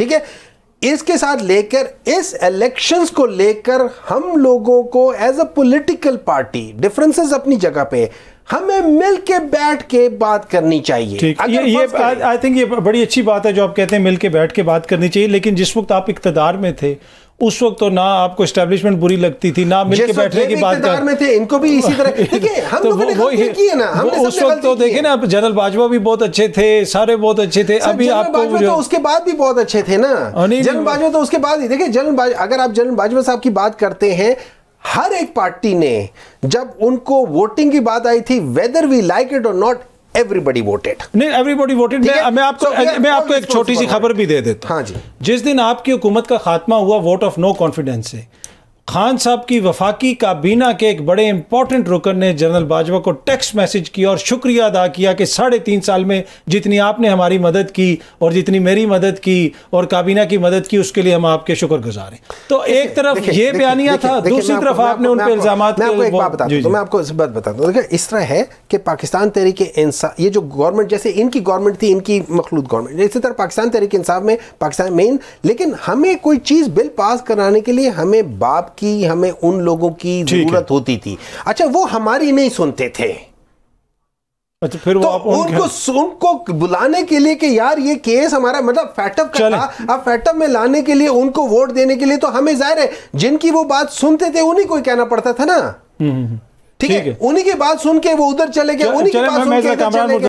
ठीक है इसके साथ लेकर इस इलेक्शंस को लेकर हम लोगों को as a political party differences अपनी जगह पे हमें मिल के बैठ के बात करनी चाहिए ठीक ये ये आई थिंक ये बड़ी अच्छी बात है जो आप कहते हैं मिल के बैठ के बात करनी चाहिए लेकिन जिस वक्त आप इकतदार में थे उस वक्त तो ना आपको स्टैब्लिशमेंट बुरी लगती थी ना मिलकर बैठने की बात कर में थे इनको भी इसी तरह हम तो वो है ना हमने उस वक्त तो देखे ना जनरल बाजवा भी बहुत अच्छे थे सारे बहुत अच्छे थे अभी आपको तो उसके बाद भी बहुत अच्छे थे ना जनरल बाजवा तो उसके बाद ही देखिए जनरल अगर आप जनरल बाजवा साहब की बात करते हैं हर एक पार्टी ने जब उनको वोटिंग की बात आई थी वेदर वी लाइक इट और नॉट एवरीबडी वोटेड नहीं एवरीबडी वोटेड मैं मैं आपको so, मैं आपको एक छोटी सी खबर भी दे देता हूँ हाँ जी जिस दिन आपकी हुकूमत का खात्मा हुआ वोट ऑफ नो कॉन्फिडेंस से खान साहब की वफाकी काबीना के एक बड़े इंपॉर्टेंट रुकन ने जनरल बाजवा को टेक्स्ट मैसेज किया और शुक्रिया अदा किया कि साढ़े तीन साल में जितनी आपने हमारी मदद की और जितनी मेरी मदद की और काबीना की मदद की उसके लिए हम आपके शुक्र गुजार हैं तो एक तरफ ये बयानिया था दूसरी तरफ आपने उन पर इल्जाम आपको इस तो देखिए इस तरह है कि पाकिस्तान तरीके इंसाफ ये जो गवर्नमेंट जैसे इनकी गवर्नमेंट थी इनकी मखलूत गवर्नमेंट इसी तरह पाकिस्तान तरीके इंसाफ में पाकिस्तान मेन लेकिन हमें कोई चीज़ बिल पास कराने के लिए हमें बाप की हमें उन लोगों की जरूरत होती थी अच्छा वो हमारी नहीं सुनते थे अच्छा फिर वो तो आप उनको उनको बुलाने के लिए कि यार ये केस हमारा मतलब फैटअप का था अब फैटअप में लाने के लिए उनको वोट देने के लिए तो हमें जाहिर है जिनकी वो बात सुनते थे उन्हीं को कहना पड़ता था ना हम्म, हम्म, हम्म। ठीक है उन्हीं की बात सुन के वो उधर चले गए उन्हीं की बात सुन के